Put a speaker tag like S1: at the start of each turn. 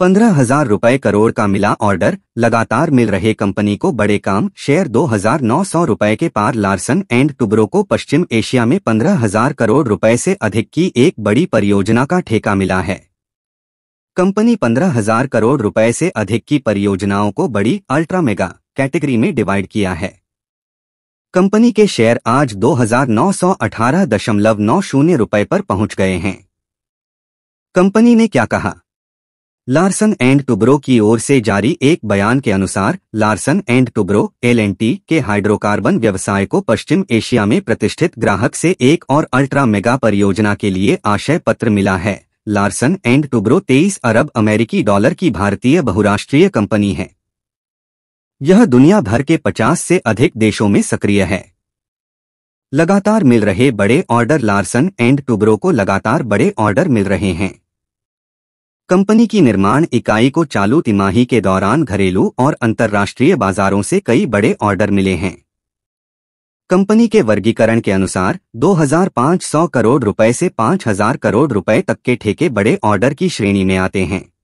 S1: पंद्रह हजार रूपए करोड़ का मिला ऑर्डर लगातार मिल रहे कंपनी को बड़े काम शेयर दो हजार नौ सौ रूपए के पार लार्सन एंड टुबरो को पश्चिम एशिया में पंद्रह हजार करोड़ रुपए से अधिक की एक बड़ी परियोजना का ठेका मिला है कंपनी पंद्रह हजार करोड़ रुपए से अधिक की परियोजनाओं को बड़ी अल्ट्रा मेगा कैटेगरी में डिवाइड किया है कंपनी के शेयर आज दो हजार नौ सौ अठारह दशमलव नौ शून्य रूपए पर पहुंच गए हैं कंपनी ने क्या कहा लार्सन एंड टुब्रो की ओर से जारी एक बयान के अनुसार लार्सन एंड टुब्रो एल के हाइड्रोकार्बन व्यवसाय को पश्चिम एशिया में प्रतिष्ठित ग्राहक से एक और अल्ट्रा मेगा परियोजना के लिए आशय पत्र मिला है लार्सन एंड टुब्रो 23 अरब अमेरिकी डॉलर की भारतीय बहुराष्ट्रीय कंपनी है यह दुनिया भर के पचास से अधिक देशों में सक्रिय है लगातार मिल रहे बड़े ऑर्डर लार्सन एंड टुब्रो को लगातार बड़े ऑर्डर मिल रहे हैं कंपनी की निर्माण इकाई को चालू तिमाही के दौरान घरेलू और अंतर्राष्ट्रीय बाजारों से कई बड़े ऑर्डर मिले हैं कंपनी के वर्गीकरण के अनुसार 2,500 करोड़ रुपए से 5,000 करोड़ रुपए तक के ठेके बड़े ऑर्डर की श्रेणी में आते हैं